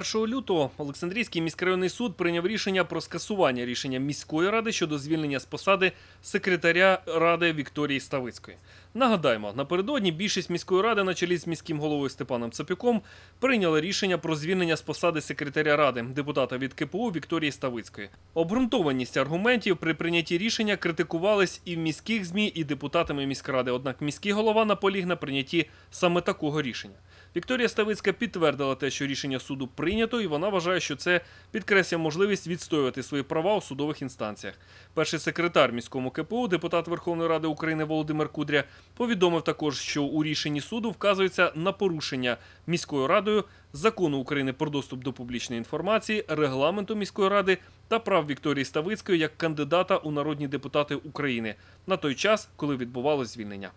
1 лютого Олександрійський міськрайонний суд прийняв рішення про скасування рішення міської ради щодо звільнення з посади секретаря ради Вікторії Ставицької. Нагадаємо, напередодні більшість міської ради, на чолі з міським головою Степаном Цапюком, прийняла рішення про звільнення з посади секретаря ради депутата від КПУ Вікторії Ставицької. Обґрунтованість аргументів при прийнятті рішення критикувались і в міських змі, і депутатами міськради. Однак міський голова наполіг на прийнятті саме такого рішення. Вікторія Ставицька підтвердила те, що рішення суду прийнято, і вона вважає, що це підкреслює можливість відстоювати свої права у судових інстанціях. Перший секретар міському КПУ, депутат Верховної Ради України Володимир Кудря, повідомив також, що у рішенні суду вказується на порушення міською радою закону України про доступ до публічної інформації, регламенту міської ради та прав Вікторії Ставицької як кандидата у народні депутати України на той час, коли відбувалось звільнення.